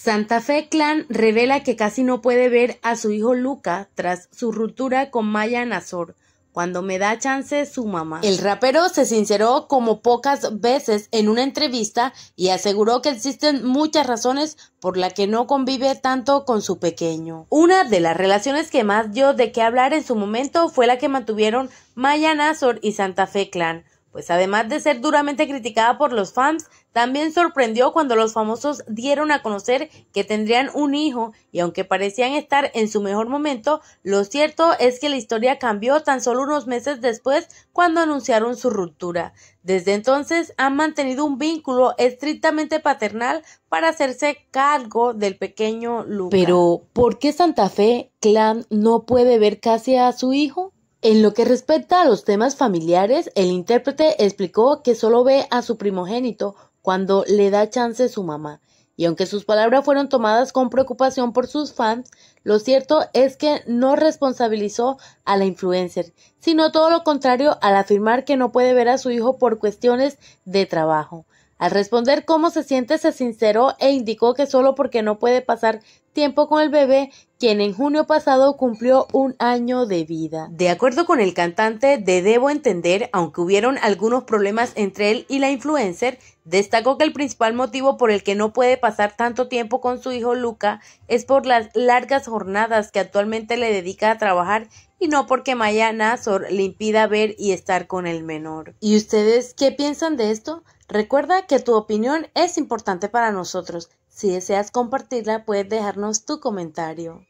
Santa Fe Clan revela que casi no puede ver a su hijo Luca tras su ruptura con Maya Nazor. Cuando me da chance su mamá. El rapero se sinceró como pocas veces en una entrevista y aseguró que existen muchas razones por las que no convive tanto con su pequeño. Una de las relaciones que más dio de qué hablar en su momento fue la que mantuvieron Maya Nazor y Santa Fe Clan pues además de ser duramente criticada por los fans, también sorprendió cuando los famosos dieron a conocer que tendrían un hijo y aunque parecían estar en su mejor momento, lo cierto es que la historia cambió tan solo unos meses después cuando anunciaron su ruptura. Desde entonces han mantenido un vínculo estrictamente paternal para hacerse cargo del pequeño Luca. Pero, ¿por qué Santa Fe Clan no puede ver casi a su hijo? En lo que respecta a los temas familiares, el intérprete explicó que solo ve a su primogénito cuando le da chance su mamá. Y aunque sus palabras fueron tomadas con preocupación por sus fans, lo cierto es que no responsabilizó a la influencer, sino todo lo contrario al afirmar que no puede ver a su hijo por cuestiones de trabajo. Al responder cómo se siente, se sinceró e indicó que solo porque no puede pasar tiempo con el bebé, quien en junio pasado cumplió un año de vida. De acuerdo con el cantante de Debo Entender, aunque hubieron algunos problemas entre él y la influencer, destacó que el principal motivo por el que no puede pasar tanto tiempo con su hijo Luca es por las largas jornadas que actualmente le dedica a trabajar y no porque Maya Nazor le impida ver y estar con el menor. ¿Y ustedes qué piensan de esto? Recuerda que tu opinión es importante para nosotros. Si deseas compartirla, puedes dejarnos tu comentario.